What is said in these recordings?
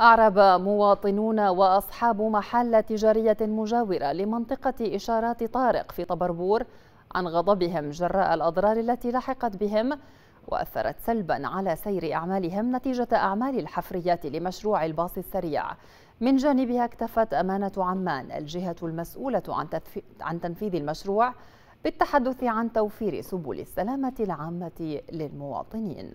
أعرب مواطنون وأصحاب محل تجارية مجاورة لمنطقة إشارات طارق في طبربور عن غضبهم جراء الأضرار التي لحقت بهم وأثرت سلبا على سير أعمالهم نتيجة أعمال الحفريات لمشروع الباص السريع من جانبها اكتفت أمانة عمان الجهة المسؤولة عن, تنفيذ المشروع بالتحدث عن توفير سبل السلامة العامة للمواطنين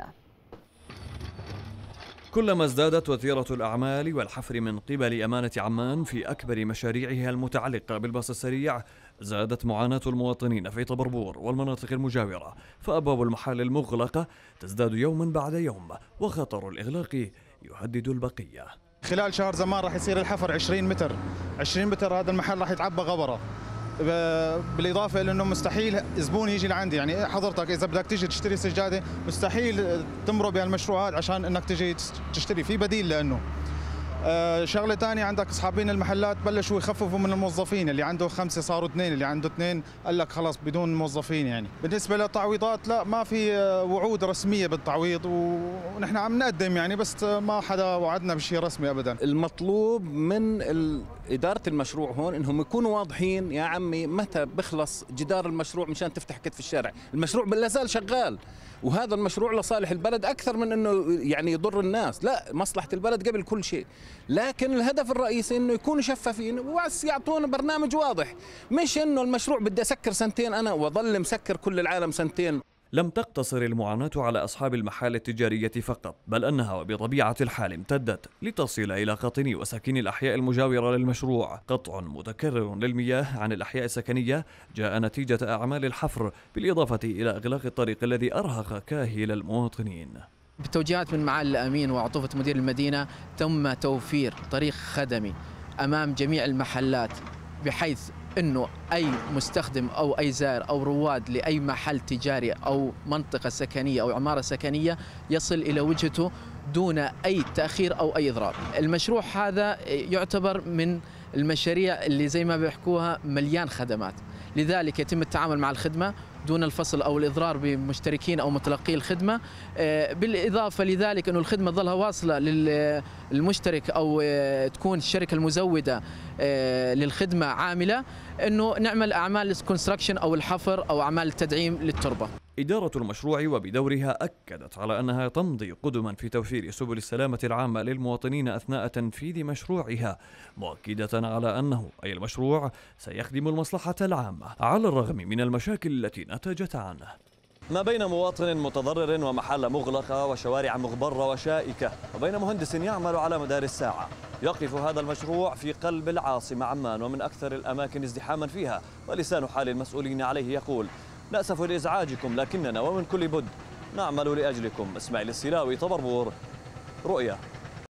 كلما ازدادت وتيرة الأعمال والحفر من قبل أمانة عمان في أكبر مشاريعها المتعلقة بالباص السريع زادت معاناة المواطنين في طبربور والمناطق المجاورة فأبواب المحال المغلقة تزداد يوما بعد يوم وخطر الإغلاق يهدد البقية خلال شهر زمان راح يصير الحفر 20 متر 20 متر هذا المحل راح يتعبى غبره بالاضافه الى انه مستحيل زبون يجي لعندي يعني حضرتك اذا بدك تيجي تشتري سجاده مستحيل تمرق بهالمشروع هذا عشان انك تيجي تشتري في بديل لانه آه، شغله ثانيه عندك اصحابين المحلات بلشوا يخففوا من الموظفين اللي عنده خمسه صاروا اثنين اللي عنده اثنين قال لك خلاص بدون موظفين يعني بالنسبه للتعويضات لا ما في آه، وعود رسميه بالتعويض ونحن عم نقدم يعني بس ما حدا وعدنا بشيء رسمي ابدا المطلوب من اداره المشروع هون انهم يكونوا واضحين يا عمي متى بخلص جدار المشروع مشان تفتح كتف الشارع المشروع لا زال شغال وهذا المشروع لصالح البلد اكثر من انه يعني يضر الناس لا مصلحه البلد قبل كل شيء لكن الهدف الرئيسي انه يكونوا شفافين وبس يعطونا برنامج واضح مش انه المشروع بدي اسكر سنتين انا واظل مسكر كل العالم سنتين لم تقتصر المعاناة على أصحاب المحال التجارية فقط بل أنها وبطبيعة الحال امتدت لتصل إلى قاطني وساكني الأحياء المجاورة للمشروع قطع متكرر للمياه عن الأحياء السكنية جاء نتيجة أعمال الحفر بالإضافة إلى إغلاق الطريق الذي أرهق كاهل المواطنين بالتوجيهات من معالي الأمين وعطوفة مدير المدينة تم توفير طريق خدمي أمام جميع المحلات بحيث انه اي مستخدم او اي زائر او رواد لاي محل تجاري او منطقه سكنيه او عماره سكنيه يصل الى وجهته دون اي تاخير او اي اضرار. المشروع هذا يعتبر من المشاريع اللي زي ما بيحكوها مليان خدمات، لذلك يتم التعامل مع الخدمه دون الفصل أو الإضرار بمشتركين أو متلقي الخدمة آه، بالإضافة لذلك انه الخدمة ظلها واصلة للمشترك أو آه، تكون الشركة المزودة آه، للخدمة عاملة أنه نعمل أعمال الكونستراكشن أو الحفر أو أعمال التدعيم للتربة إدارة المشروع وبدورها أكدت على أنها تمضي قدما في توفير سبل السلامة العامة للمواطنين أثناء تنفيذ مشروعها مؤكدة على أنه أي المشروع سيخدم المصلحة العامة على الرغم من المشاكل التي نتجت عنه ما بين مواطن متضرر ومحل مغلقة وشوارع مغبرة وشائكة وبين مهندس يعمل على مدار الساعة يقف هذا المشروع في قلب العاصمة عمان ومن أكثر الأماكن ازدحاما فيها ولسان حال المسؤولين عليه يقول نأسف لإزعاجكم لكننا ومن كل بد نعمل لأجلكم إسماعيل السلاوي طبربور رؤية